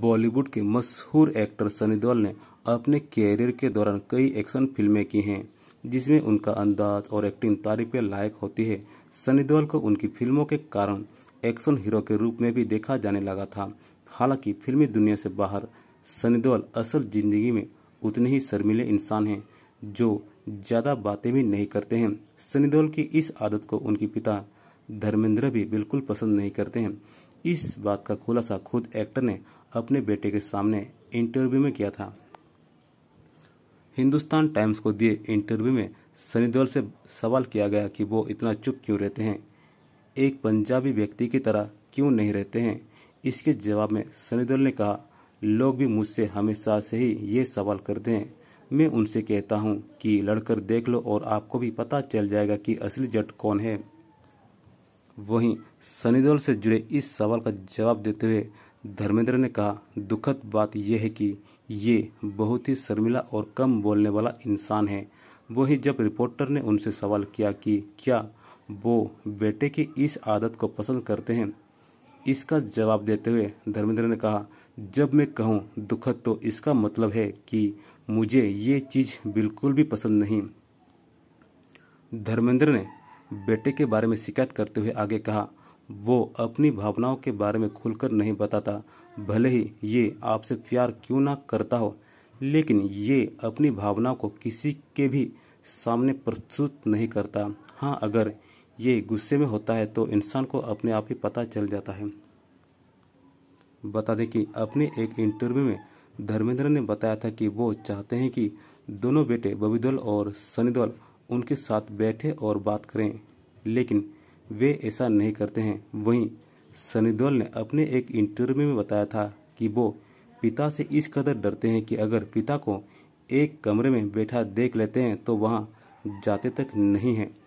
बॉलीवुड के मशहूर एक्टर सनी देओल ने अपने कैरियर के दौरान कई एक्शन फिल्में की हैं जिसमें उनका अंदाज और एक्टिंग तारीफ लायक होती है सनी देओल को उनकी फिल्मों के कारण एक्शन हीरो के रूप में भी देखा जाने लगा था हालांकि फिल्मी दुनिया से बाहर सनी देओल असल जिंदगी में उतने ही शर्मीले इंसान हैं जो ज़्यादा बातें भी नहीं करते हैं सनी देओल की इस आदत को उनके पिता धर्मेंद्र भी बिल्कुल पसंद नहीं करते हैं इस बात का खुलासा खुद एक्टर ने अपने बेटे के सामने इंटरव्यू में किया था हिंदुस्तान टाइम्स को दिए इंटरव्यू में सनी देओल से सवाल किया गया कि वो इतना चुप क्यों रहते हैं एक पंजाबी व्यक्ति की तरह क्यों नहीं रहते हैं इसके जवाब में सनी देओल ने कहा लोग भी मुझसे हमेशा से ही ये सवाल करते हैं मैं उनसे कहता हूँ कि लड़कर देख लो और आपको भी पता चल जाएगा कि असली जट कौन है वहीं सनी देओल से जुड़े इस सवाल का जवाब देते हुए धर्मेंद्र ने कहा दुखद बात यह है कि ये बहुत ही शर्मिला और कम बोलने वाला इंसान है वही जब रिपोर्टर ने उनसे सवाल किया कि क्या वो बेटे की इस आदत को पसंद करते हैं इसका जवाब देते हुए धर्मेंद्र ने कहा जब मैं कहूँ दुखद तो इसका मतलब है कि मुझे ये चीज़ बिल्कुल भी पसंद नहीं धर्मेंद्र ने बेटे के बारे में शिकायत करते हुए आगे कहा वो अपनी भावनाओं के बारे में खुलकर नहीं बताता भले ही ये आपसे प्यार क्यों ना करता हो लेकिन ये अपनी भावनाओं को किसी के भी सामने प्रस्तुत नहीं करता हाँ अगर ये गुस्से में होता है तो इंसान को अपने आप ही पता चल जाता है बता दें कि अपने एक इंटरव्यू में धर्मेंद्र ने बताया था कि वो चाहते हैं कि दोनों बेटे बबीदल और सनीदल उनके साथ बैठे और बात करें लेकिन वे ऐसा नहीं करते हैं वहीं सनी देओल ने अपने एक इंटरव्यू में बताया था कि वो पिता से इस कदर डरते हैं कि अगर पिता को एक कमरे में बैठा देख लेते हैं तो वहाँ जाते तक नहीं हैं